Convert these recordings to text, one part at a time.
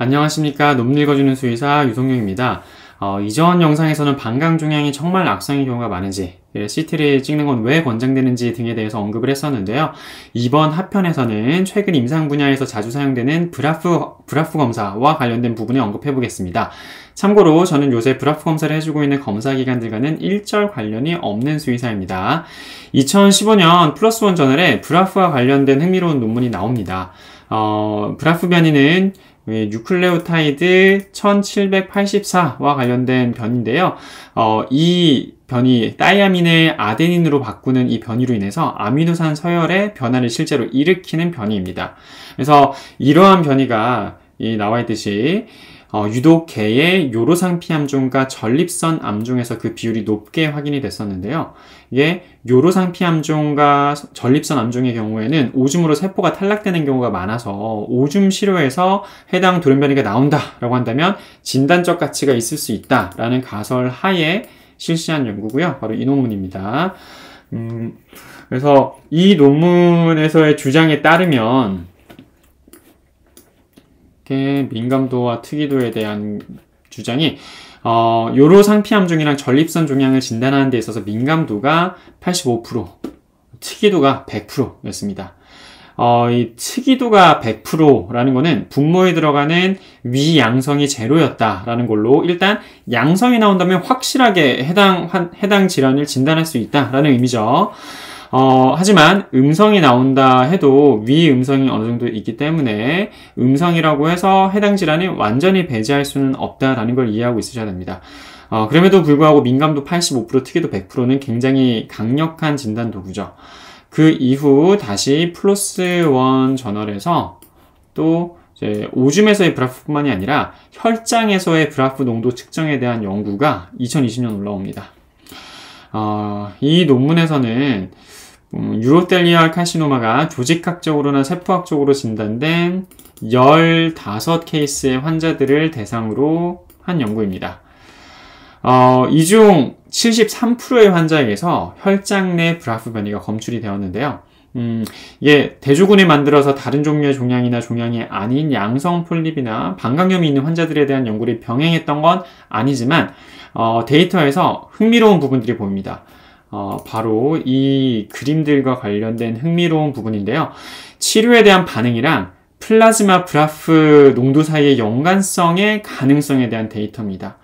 안녕하십니까 놈 읽어주는 수의사 유성용입니다 어, 이전 영상에서는 방광종양이 정말 악성인 경우가 많은지 CT를 예, 찍는 건 왜 권장되는지 등에 대해서 언급을 했었는데요. 이번 하편에서는 최근 임상 분야에서 자주 사용되는 브라프, 브라프 검사와 관련된 부분에 언급해 보겠습니다. 참고로 저는 요새 브라프 검사를 해주고 있는 검사기관들과는 일절 관련이 없는 수의사입니다. 2015년 플러스원 저널에 브라프와 관련된 흥미로운 논문이 나옵니다. 어, 브라프 변이는 예, 뉴클레오타이드 1784와 관련된 변인데요. 어, 이 변이 다이아민을 아데닌으로 바꾸는 이 변이로 인해서 아미노산 서열의 변화를 실제로 일으키는 변이입니다. 그래서 이러한 변이가 나와 있듯이 어, 유독 개의 요로상피 암종과 전립선 암종에서 그 비율이 높게 확인이 됐었는데요. 이게 요로상피 암종과 전립선 암종의 경우에는 오줌으로 세포가 탈락되는 경우가 많아서 오줌 시료에서 해당 돌연변이가 나온다라고 한다면 진단적 가치가 있을 수 있다라는 가설 하에 실시한 연구고요. 바로 이 논문입니다. 음, 그래서 이 논문에서의 주장에 따르면 이렇게 민감도와 특이도에 대한 주장이 어, 요로 상피암 종이랑 전립선 종양을 진단하는 데 있어서 민감도가 85%, 특이도가 100%였습니다. 어, 이 특이도가 100%라는 거는 분모에 들어가는 위 양성이 제로였다라는 걸로 일단 양성이 나온다면 확실하게 해당, 해당 질환을 진단할 수 있다라는 의미죠. 어, 하지만 음성이 나온다 해도 위 음성이 어느 정도 있기 때문에 음성이라고 해서 해당 질환이 완전히 배제할 수는 없다라는 걸 이해하고 있으셔야 됩니다. 어, 그럼에도 불구하고 민감도 85%, 특이도 100%는 굉장히 강력한 진단 도구죠. 그 이후 다시 플러스 원 저널에서 또 오줌에서의 브라프뿐만이 아니라 혈장에서의 브라프 농도 측정에 대한 연구가 2020년 올라옵니다. 어, 이 논문에서는 음, 유로텔리아 카시노마가 조직학적으로나 세포학적으로 진단된 15케이스의 환자들을 대상으로 한 연구입니다. 어, 이 중 73%의 환자에게서 혈장 내 브라프 변이가 검출이 되었는데요. 음, 이게 대조군을 만들어서 다른 종류의 종양이나 종양이 아닌 양성 폴립이나 방광염이 있는 환자들에 대한 연구를 병행했던 건 아니지만 어, 데이터에서 흥미로운 부분들이 보입니다. 어, 바로 이 그림들과 관련된 흥미로운 부분인데요. 치료에 대한 반응이랑 플라즈마 브라프 농도 사이의 연관성의 가능성에 대한 데이터입니다.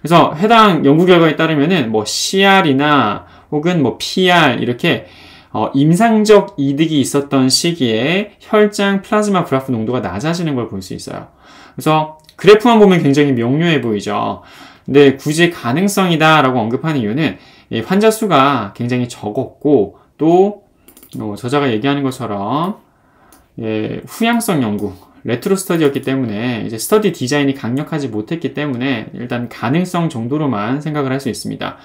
그래서 해당 연구 결과에 따르면은 뭐 CR이나 혹은 뭐 PR 이렇게 어, 임상적 이득이 있었던 시기에 혈장 플라즈마 브라프 농도가 낮아지는 걸 볼 수 있어요. 그래서 그래프만 보면 굉장히 명료해 보이죠. 근데 굳이 가능성이다라고 언급하는 이유는 환자 수가 굉장히 적었고 또 어, 저자가 얘기하는 것처럼 예, 후향성 연구 레트로 스터디였기 때문에 이제 스터디 디자인이 강력하지 못했기 때문에 일단 가능성 정도로만 생각을 할 수 있습니다.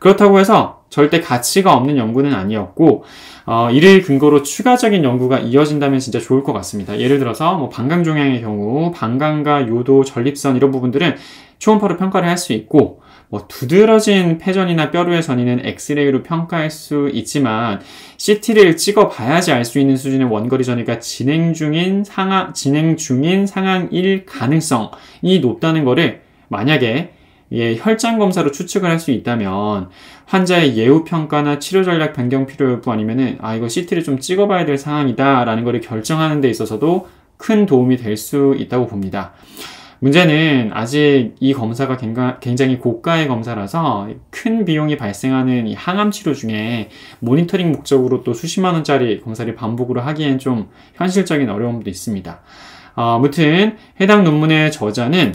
그렇다고 해서 절대 가치가 없는 연구는 아니었고 어, 이를 근거로 추가적인 연구가 이어진다면 진짜 좋을 것 같습니다. 예를 들어서 뭐 방광종양의 경우 방광과 요도 전립선 이런 부분들은 초음파로 평가를 할 수 있고 뭐 두드러진 패전이나 뼈루의 전이는 엑스레이로 평가할 수 있지만 CT를 찍어 봐야지 알 수 있는 수준의 원거리 전이가 진행 중인 상황 진행 중인 상황일 가능성이 높다는 거를 만약에 예, 혈장 검사로 추측을 할 수 있다면 환자의 예후 평가나 치료 전략 변경 필요 여부 아니면은 아 이거 CT를 좀 찍어봐야 될 상황이다라는 것을 결정하는 데 있어서도 큰 도움이 될 수 있다고 봅니다. 문제는 아직 이 검사가 굉장히 고가의 검사라서 큰 비용이 발생하는 이 항암 치료 중에 모니터링 목적으로 또 수십만 원짜리 검사를 반복으로 하기엔 좀 현실적인 어려움도 있습니다. 어, 아무튼 해당 논문의 저자는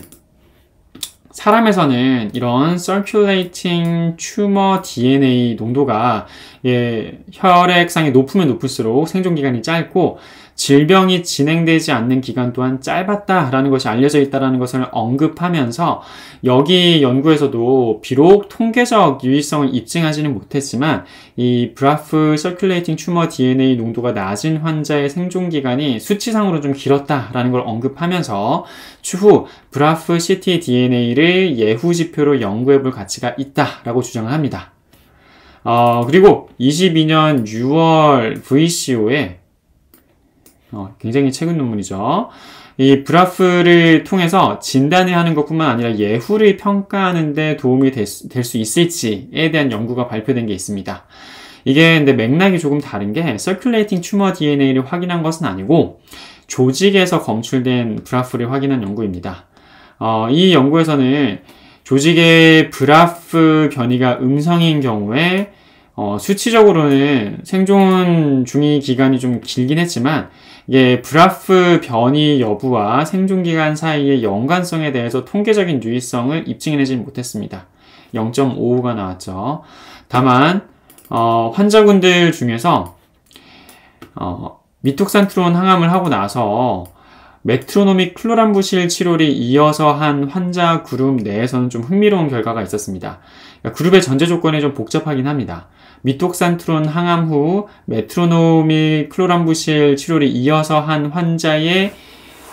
사람에서는 이런 circulating tumor DNA 농도가 예, 혈액상이 높으면 높을수록 생존 기간이 짧고 질병이 진행되지 않는 기간 또한 짧았다라는 것이 알려져 있다라는 것을 언급하면서 여기 연구에서도 비록 통계적 유의성을 입증하지는 못했지만 이 브라프 서큘레이팅 튜머 DNA 농도가 낮은 환자의 생존 기간이 수치상으로 좀 길었다라는 걸 언급하면서 추후 브라프 CT DNA를 예후 지표로 연구해 볼 가치가 있다라고 주장을 합니다. 어, 그리고 22년 6월 VCO에 어, 굉장히 최근 논문이죠. 이 브라프를 통해서 진단을 하는 것뿐만 아니라 예후를 평가하는 데 도움이 될 수 있을지에 대한 연구가 발표된 게 있습니다. 이게 근데 맥락이 조금 다른 게 서큘레이팅 튜머 DNA를 확인한 것은 아니고 조직에서 검출된 브라프를 확인한 연구입니다. 어, 이 연구에서는 조직의 브라프 변이가 음성인 경우에 어, 수치적으로는 생존 중위 기간이 좀 길긴 했지만 이게 브라프 변이 여부와 생존 기간 사이의 연관성에 대해서 통계적인 유의성을 입증해내지 못했습니다. 0.55가 나왔죠. 다만 어, 환자군들 중에서 어, 미톡산트론 항암을 하고 나서 메트로노믹 플로란 부실 치료를 이어서 한 환자 그룹 내에서는 좀 흥미로운 결과가 있었습니다. 그러니까 그룹의 전제 조건이 좀 복잡하긴 합니다. 미톡산트론 항암 후 메트로노믹 플로란 부실 치료를 이어서 한 환자의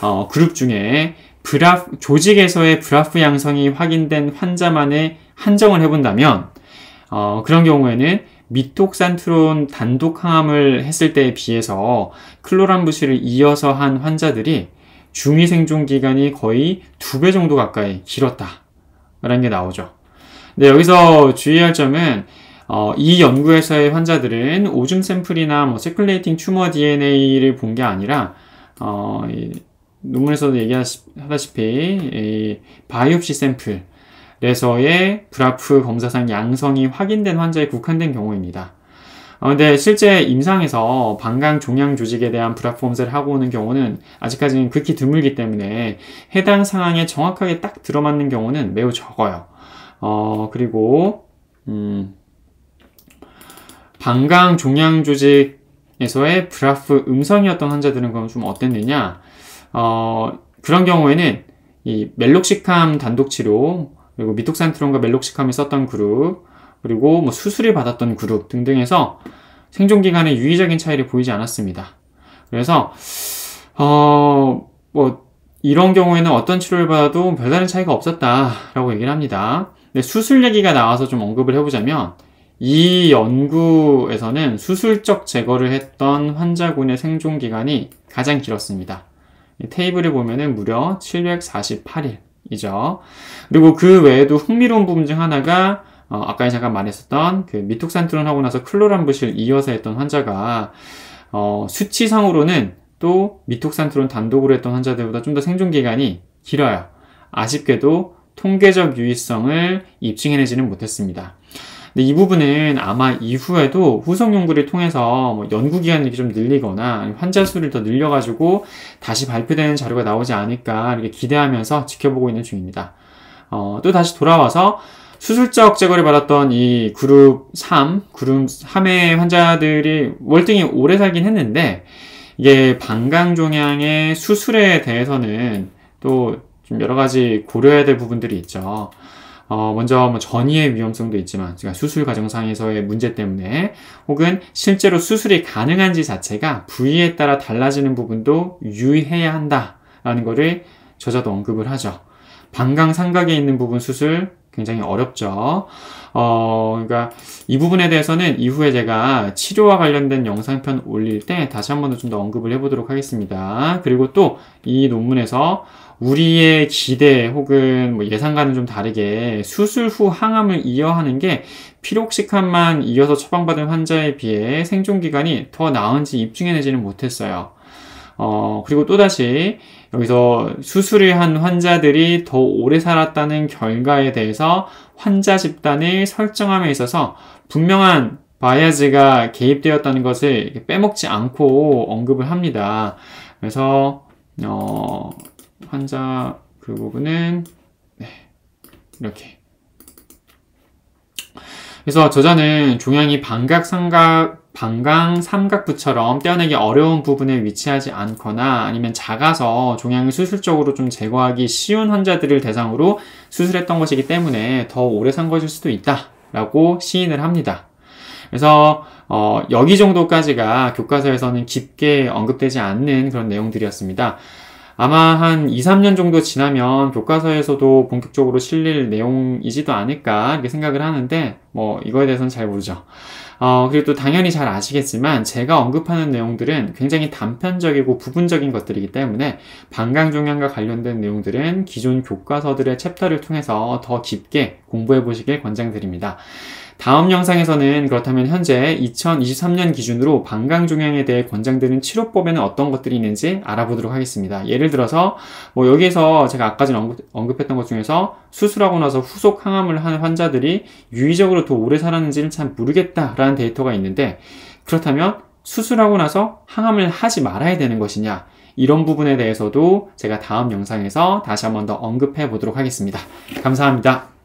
어, 그룹 중에 브라 조직에서의 브라프 양성이 확인된 환자만의 한정을 해본다면 어, 그런 경우에는 미톡산트론 단독 항암을 했을 때에 비해서 클로란부실을 이어서 한 환자들이 중위 생존 기간이 거의 두 배 정도 가까이 길었다라는 게 나오죠. 근데 네, 여기서 주의할 점은 어, 이 연구에서의 환자들은 오줌 샘플이나 뭐 세클레이팅 튜머 DNA를 본 게 아니라 어, 이, 논문에서도 얘기하다시피 이, 바이옵시 샘플에서의 브라프 검사상 양성이 확인된 환자에 국한된 경우입니다. 어, 근데 실제 임상에서 방광 종양 조직에 대한 브라폼세를 하고 오는 경우는 아직까지는 극히 드물기 때문에 해당 상황에 정확하게 딱 들어맞는 경우는 매우 적어요. 어, 그리고, 음, 방광 종양 조직에서의 브라프 음성이었던 환자들은 그럼 좀 어땠느냐? 어, 그런 경우에는 이 멜록시캄 단독 치료, 그리고 미톡산트론과 멜록시캄을 썼던 그룹, 그리고 뭐수술을 받았던 그룹 등등에서 생존 기간의 유의적인 차이를 보이지 않았습니다. 그래서 어 뭐 이런 경우에는 어떤 치료를 받아도 별다른 차이가 없었다라고 얘기를 합니다. 근데 수술 얘기가 나와서 좀 언급을 해보자면 이 연구에서는 수술적 제거를 했던 환자군의 생존 기간이 가장 길었습니다. 테이블에 보면은 무려 748일이죠. 그리고 그 외에도 흥미로운 부분 중 하나가 어, 아까 잠깐 말했었던 그 미톡산트론 하고 나서 클로란부실 이어서 했던 환자가 어, 수치상으로는 또 미톡산트론 단독으로 했던 환자들보다 좀 더 생존 기간이 길어요. 아쉽게도 통계적 유의성을 입증해내지는 못했습니다. 근데 이 부분은 아마 이후에도 후속 연구를 통해서 뭐 연구 기간을 좀 늘리거나 환자 수를 더 늘려가지고 다시 발표되는 자료가 나오지 않을까 이렇게 기대하면서 지켜보고 있는 중입니다. 어, 또 다시 돌아와서 수술자 억제거를 받았던 이 그룹 3, 그룹 3의 환자들이 월등히 오래 살긴 했는데 이게 방광종양의 수술에 대해서는 또 좀 여러 가지 고려해야 될 부분들이 있죠. 어, 먼저 뭐 전이의 위험성도 있지만 제가 그러니까 수술 과정상에서의 문제 때문에 혹은 실제로 수술이 가능한지 자체가 부위에 따라 달라지는 부분도 유의해야 한다라는 거를 저자도 언급을 하죠. 방광 상각에 있는 부분 수술 굉장히 어렵죠. 어, 그러니까 이 부분에 대해서는 이후에 제가 치료와 관련된 영상편 올릴 때 다시 한번좀더 언급을 해보도록 하겠습니다. 그리고 또 이 논문에서 우리의 기대 혹은 뭐 예상과는 좀 다르게 수술 후 항암을 이어하는 게 피록시칸만 이어서 처방받은 환자에 비해 생존 기간이 더 나은지 입증해내지는 못했어요. 어, 그리고 또다시 여기서 수술을 한 환자들이 더 오래 살았다는 결과에 대해서 환자 집단을 설정함에 있어서 분명한 바이아즈가 개입되었다는 것을 빼먹지 않고 언급을 합니다. 그래서 어, 환자 그 부분은 네, 이렇게 그래서 저자는 종양이 방각삼각 방광 삼각부처럼 떼어내기 어려운 부분에 위치하지 않거나 아니면 작아서 종양을 수술적으로 좀 제거하기 쉬운 환자들을 대상으로 수술했던 것이기 때문에 더 오래 산 것일 수도 있다라고 시인을 합니다. 그래서 어, 여기 정도까지가 교과서에서는 깊게 언급되지 않는 그런 내용들이었습니다. 아마 한 2, 3년 정도 지나면 교과서에서도 본격적으로 실릴 내용이지도 않을까 이렇게 생각을 하는데 뭐 이거에 대해서는 잘 모르죠. 어, 그리고 또 당연히 잘 아시겠지만 제가 언급하는 내용들은 굉장히 단편적이고 부분적인 것들이기 때문에 방광종양과 관련된 내용들은 기존 교과서들의 챕터를 통해서 더 깊게 공부해 보시길 권장드립니다. 다음 영상에서는 그렇다면 현재 2023년 기준으로 방광종양에 대해 권장되는 치료법에는 어떤 것들이 있는지 알아보도록 하겠습니다. 예를 들어서 뭐 여기에서 제가 아까 전 언급, 언급했던 것 중에서 수술하고 나서 후속 항암을 한 환자들이 유의적으로 더 오래 살았는지는 참 모르겠다라는 데이터가 있는데 그렇다면 수술하고 나서 항암을 하지 말아야 되는 것이냐 이런 부분에 대해서도 제가 다음 영상에서 다시 한번 더 언급해 보도록 하겠습니다. 감사합니다.